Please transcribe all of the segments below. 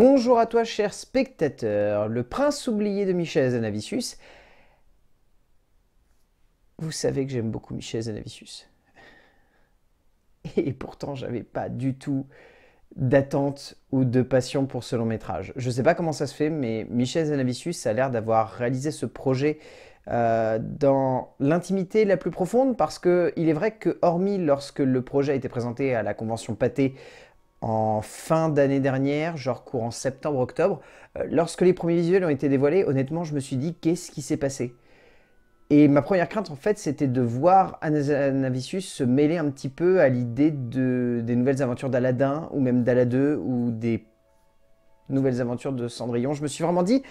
Bonjour à toi cher spectateur, le prince oublié de Michel Zanavicius. Vous savez que j'aime beaucoup Michel Zanavicius. Et pourtant, j'avais pas du tout d'attente ou de passion pour ce long métrage. Je ne sais pas comment ça se fait, mais Michel Zanavicius a l'air d'avoir réalisé ce projet euh, dans l'intimité la plus profonde, parce qu'il est vrai que, hormis lorsque le projet a été présenté à la convention Pâté en fin d'année dernière, genre courant septembre-octobre. Euh, lorsque les premiers visuels ont été dévoilés, honnêtement, je me suis dit qu'est-ce qui s'est passé et ma première crainte, en fait, c'était de voir Anavisius se mêler un petit peu à l'idée de, des nouvelles aventures d'Aladin, ou même d'Ala ou des nouvelles aventures de Cendrillon. Je me suis vraiment dit,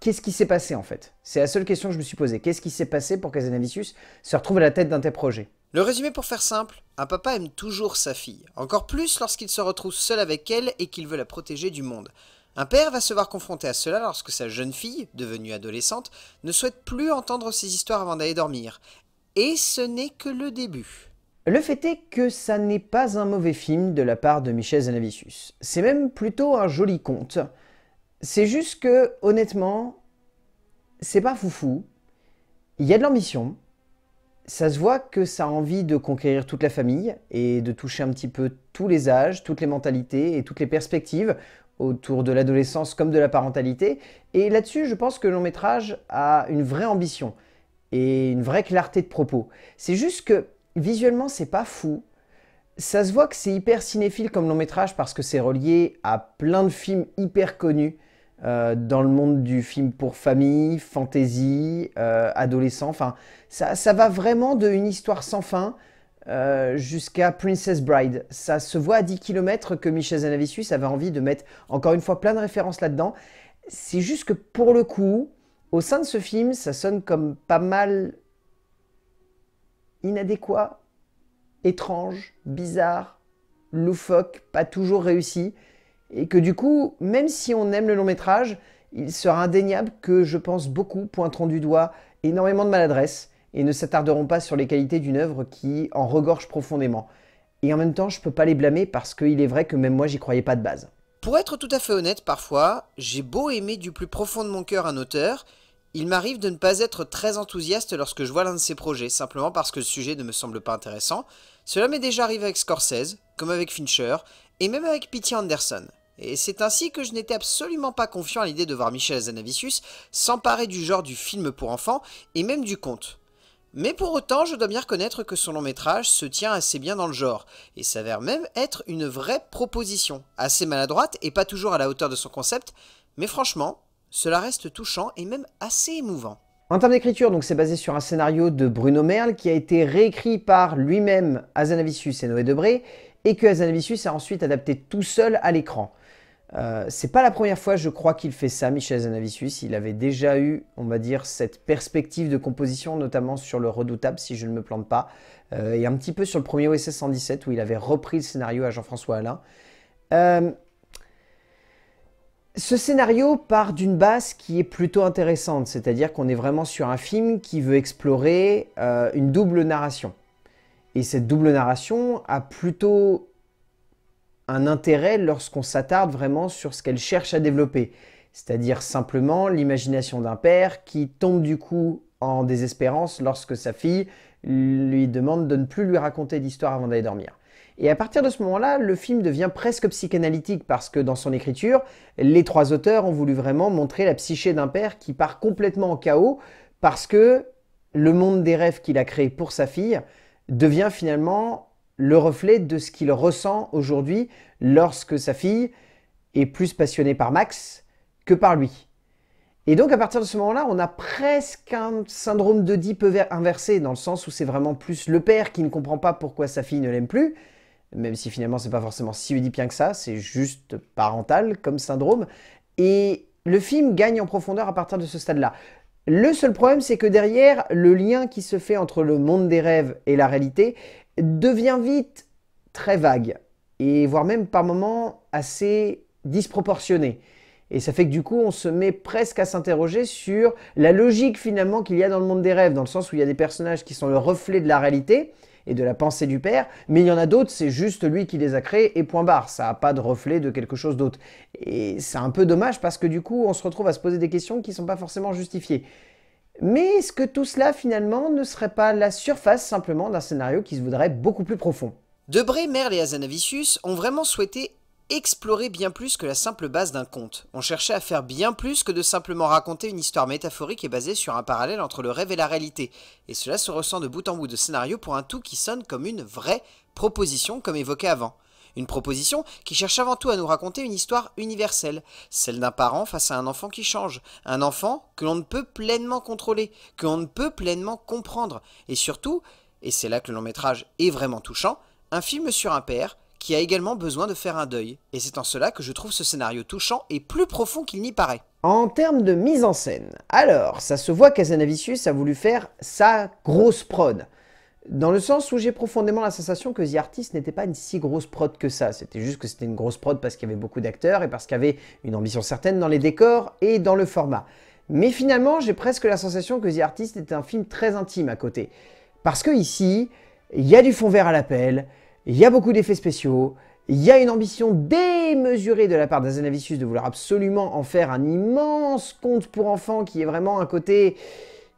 qu'est-ce qui s'est passé, en fait C'est la seule question que je me suis posée. Qu'est-ce qui s'est passé pour qu'Anavicius se retrouve à la tête d'un tel projet le résumé pour faire simple, un papa aime toujours sa fille, encore plus lorsqu'il se retrouve seul avec elle et qu'il veut la protéger du monde. Un père va se voir confronté à cela lorsque sa jeune fille, devenue adolescente, ne souhaite plus entendre ses histoires avant d'aller dormir. Et ce n'est que le début. Le fait est que ça n'est pas un mauvais film de la part de Michel Zanavicius. C'est même plutôt un joli conte. C'est juste que, honnêtement, c'est pas foufou. Il y a de l'ambition, ça se voit que ça a envie de conquérir toute la famille et de toucher un petit peu tous les âges, toutes les mentalités et toutes les perspectives autour de l'adolescence comme de la parentalité. Et là-dessus, je pense que le long métrage a une vraie ambition et une vraie clarté de propos. C'est juste que visuellement, c'est pas fou. Ça se voit que c'est hyper cinéphile comme long métrage parce que c'est relié à plein de films hyper connus euh, dans le monde du film pour famille, fantasy, euh, adolescent. Enfin, ça, ça, va vraiment de une histoire sans fin euh, jusqu'à Princess Bride. Ça se voit à 10 km que Michel Zanavicius avait envie de mettre encore une fois plein de références là-dedans. C'est juste que pour le coup, au sein de ce film, ça sonne comme pas mal inadéquat, étrange, bizarre, loufoque, pas toujours réussi. Et que du coup, même si on aime le long métrage, il sera indéniable que, je pense, beaucoup pointeront du doigt énormément de maladresse et ne s'attarderont pas sur les qualités d'une œuvre qui en regorge profondément. Et en même temps, je peux pas les blâmer parce qu'il est vrai que même moi, j'y croyais pas de base. Pour être tout à fait honnête, parfois, j'ai beau aimer du plus profond de mon cœur un auteur, il m'arrive de ne pas être très enthousiaste lorsque je vois l'un de ses projets, simplement parce que le sujet ne me semble pas intéressant. Cela m'est déjà arrivé avec Scorsese, comme avec Fincher, et même avec Pity Anderson. Et c'est ainsi que je n'étais absolument pas confiant à l'idée de voir Michel Azanavicius s'emparer du genre du film pour enfants et même du conte. Mais pour autant, je dois bien reconnaître que son long métrage se tient assez bien dans le genre, et s'avère même être une vraie proposition, assez maladroite et pas toujours à la hauteur de son concept, mais franchement, cela reste touchant et même assez émouvant. En termes d'écriture, donc c'est basé sur un scénario de Bruno Merle qui a été réécrit par lui-même Azanavicius et Noé Debré, et que Azanavicius a ensuite adapté tout seul à l'écran. Euh, c'est pas la première fois, je crois, qu'il fait ça, Michel Zanavicius. Il avait déjà eu, on va dire, cette perspective de composition, notamment sur le Redoutable, si je ne me plante pas, euh, et un petit peu sur le premier OSS 117, où il avait repris le scénario à Jean-François Alain. Euh, ce scénario part d'une base qui est plutôt intéressante, c'est-à-dire qu'on est vraiment sur un film qui veut explorer une double narration. Et cette double narration a plutôt un intérêt lorsqu'on s'attarde vraiment sur ce qu'elle cherche à développer, c'est-à-dire simplement l'imagination d'un père qui tombe du coup en désespérance lorsque sa fille lui demande de ne plus lui raconter d'histoire avant d'aller dormir. Et à partir de ce moment-là, le film devient presque psychanalytique parce que dans son écriture, les trois auteurs ont voulu vraiment montrer la psyché d'un père qui part complètement en chaos parce que le monde des rêves qu'il a créé pour sa fille devient finalement le reflet de ce qu'il ressent aujourd'hui lorsque sa fille est plus passionnée par Max que par lui. Et donc à partir de ce moment-là, on a presque un syndrome de d'Oedipe inversé, dans le sens où c'est vraiment plus le père qui ne comprend pas pourquoi sa fille ne l'aime plus, même si finalement c'est pas forcément si oedipien que ça, c'est juste parental comme syndrome. Et le film gagne en profondeur à partir de ce stade-là. Le seul problème, c'est que derrière, le lien qui se fait entre le monde des rêves et la réalité devient vite très vague et voire même par moments assez disproportionné. Et ça fait que du coup, on se met presque à s'interroger sur la logique finalement qu'il y a dans le monde des rêves, dans le sens où il y a des personnages qui sont le reflet de la réalité et de la pensée du père, mais il y en a d'autres, c'est juste lui qui les a créés et point barre, ça n'a pas de reflet de quelque chose d'autre. Et c'est un peu dommage parce que du coup, on se retrouve à se poser des questions qui ne sont pas forcément justifiées. Mais est-ce que tout cela finalement ne serait pas la surface simplement d'un scénario qui se voudrait beaucoup plus profond Debré, Merle et Azanavicius ont vraiment souhaité explorer bien plus que la simple base d'un conte. On cherchait à faire bien plus que de simplement raconter une histoire métaphorique et basée sur un parallèle entre le rêve et la réalité. Et cela se ressent de bout en bout de scénario pour un tout qui sonne comme une vraie proposition comme évoqué avant. Une proposition qui cherche avant tout à nous raconter une histoire universelle, celle d'un parent face à un enfant qui change, un enfant que l'on ne peut pleinement contrôler, que l'on ne peut pleinement comprendre, et surtout, et c'est là que le long métrage est vraiment touchant, un film sur un père qui a également besoin de faire un deuil, et c'est en cela que je trouve ce scénario touchant et plus profond qu'il n'y paraît. En termes de mise en scène, alors, ça se voit qu'Azanavicius a voulu faire sa grosse prod. Dans le sens où j'ai profondément la sensation que The Artist n'était pas une si grosse prod que ça. C'était juste que c'était une grosse prod parce qu'il y avait beaucoup d'acteurs et parce qu'il y avait une ambition certaine dans les décors et dans le format. Mais finalement, j'ai presque la sensation que The Artist est un film très intime à côté. Parce que ici, il y a du fond vert à l'appel, il y a beaucoup d'effets spéciaux, il y a une ambition démesurée de la part d'Azanavicius de vouloir absolument en faire un immense conte pour enfants qui est vraiment un côté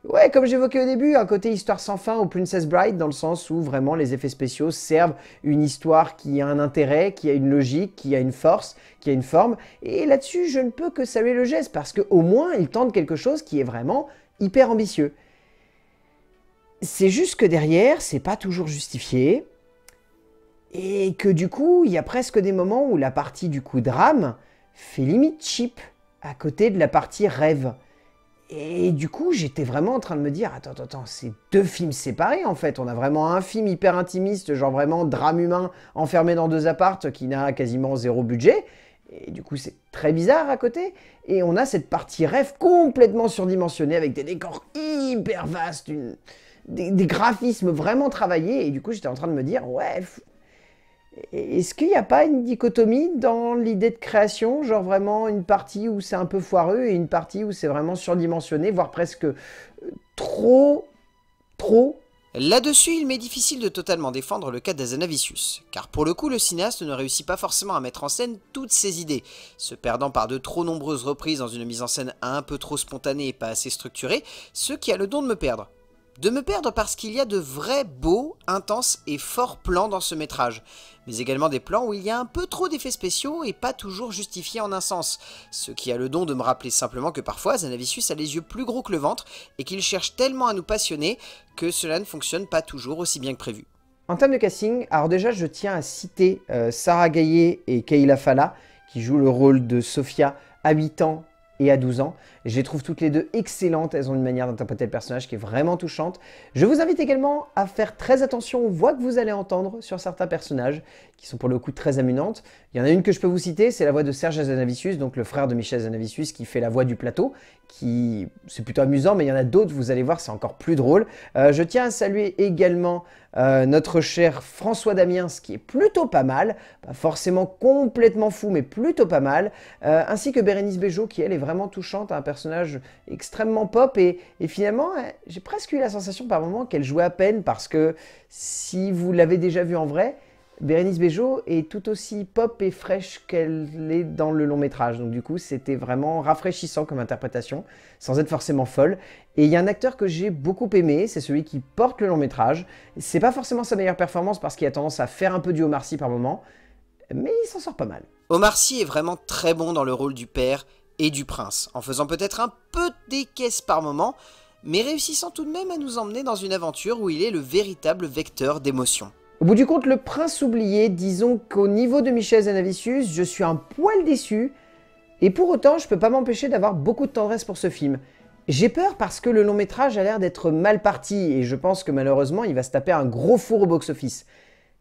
Ouais, comme j'évoquais au début, un côté histoire sans fin au Princess Bride, dans le sens où vraiment les effets spéciaux servent une histoire qui a un intérêt, qui a une logique, qui a une force, qui a une forme. Et là-dessus, je ne peux que saluer le geste, parce qu'au moins, il tente quelque chose qui est vraiment hyper ambitieux. C'est juste que derrière, c'est pas toujours justifié. Et que du coup, il y a presque des moments où la partie du coup drame fait limite cheap à côté de la partie rêve. Et du coup, j'étais vraiment en train de me dire, attends, attends, attends, c'est deux films séparés en fait. On a vraiment un film hyper intimiste, genre vraiment drame humain, enfermé dans deux appartes, qui n'a quasiment zéro budget. Et du coup, c'est très bizarre à côté. Et on a cette partie rêve complètement surdimensionnée, avec des décors hyper vastes, des, des, graphismes vraiment travaillés. Et du coup, j'étais en train de me dire, ouais, est-ce qu'il n'y a pas une dichotomie dans l'idée de création, genre vraiment une partie où c'est un peu foireux et une partie où c'est vraiment surdimensionné, voire presque euh, trop, trop Là-dessus, il m'est difficile de totalement défendre le cas d'Azanavicius, car pour le coup, le cinéaste ne réussit pas forcément à mettre en scène toutes ses idées, se perdant par de trop nombreuses reprises dans une mise en scène un peu trop spontanée et pas assez structurée, ce qui a le don de me perdre de me perdre parce qu'il y a de vrais beaux, intenses et forts plans dans ce métrage, mais également des plans où il y a un peu trop d'effets spéciaux et pas toujours justifiés en un sens, ce qui a le don de me rappeler simplement que parfois Zanavicius a les yeux plus gros que le ventre et qu'il cherche tellement à nous passionner que cela ne fonctionne pas toujours aussi bien que prévu. En termes de casting, alors déjà je tiens à citer euh, Sarah Gaillet et Kayla Fala qui jouent le rôle de Sofia à 8 ans et à 12 ans. Je les trouve toutes les deux excellentes. Elles ont une manière d'interpréter le personnage qui est vraiment touchante. Je vous invite également à faire très attention aux voix que vous allez entendre sur certains personnages qui sont pour le coup très amusantes. Il y en a une que je peux vous citer, c'est la voix de Serge Azanavicius, donc le frère de Michel Azanavicius qui fait la voix du plateau, qui c'est plutôt amusant, mais il y en a d'autres, vous allez voir, c'est encore plus drôle. Euh, je tiens à saluer également euh, notre cher François Damiens, qui est plutôt pas mal, pas forcément complètement fou, mais plutôt pas mal, euh, ainsi que Bérénice Bejo, qui elle est vraiment touchante, à un hein, personnage extrêmement pop et, finalement, euh, j'ai presque eu la sensation par moment qu'elle jouait à peine parce que si vous l'avez déjà vu en vrai, Bérénice Bejo est tout aussi pop et fraîche qu'elle l'est dans le long métrage. Donc du coup, c'était vraiment rafraîchissant comme interprétation, sans être forcément folle. Et il y a un acteur que j'ai beaucoup aimé, c'est celui qui porte le long métrage. C'est pas forcément sa meilleure performance parce qu'il a tendance à faire un peu du Omarcy par moment, mais il s'en sort pas mal. Omarcy est vraiment très bon dans le rôle du père et du prince, en faisant peut-être un peu des caisses par moment, mais réussissant tout de même à nous emmener dans une aventure où il est le véritable vecteur d'émotion. Au bout du compte, le prince oublié, disons qu'au niveau de Michel Zanavicius, je suis un poil déçu, et pour autant, je peux pas m'empêcher d'avoir beaucoup de tendresse pour ce film. J'ai peur parce que le long métrage a l'air d'être mal parti, et je pense que malheureusement, il va se taper un gros four au box-office.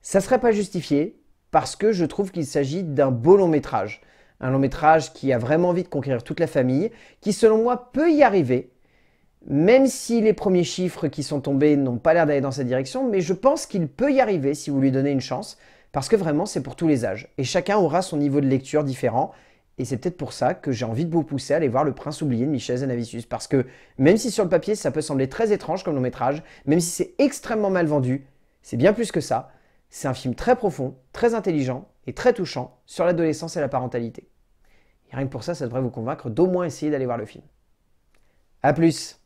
Ça serait pas justifié, parce que je trouve qu'il s'agit d'un beau long métrage un long métrage qui a vraiment envie de conquérir toute la famille, qui selon moi peut y arriver, même si les premiers chiffres qui sont tombés n'ont pas l'air d'aller dans cette direction, mais je pense qu'il peut y arriver si vous lui donnez une chance, parce que vraiment c'est pour tous les âges, et chacun aura son niveau de lecture différent, et c'est peut-être pour ça que j'ai envie de vous pousser à aller voir Le Prince oublié de Michel Zanavicius, parce que même si sur le papier ça peut sembler très étrange comme long métrage, même si c'est extrêmement mal vendu, c'est bien plus que ça, c'est un film très profond, très intelligent et très touchant sur l'adolescence et la parentalité. Et rien que pour ça, ça devrait vous convaincre d'au moins essayer d'aller voir le film. A plus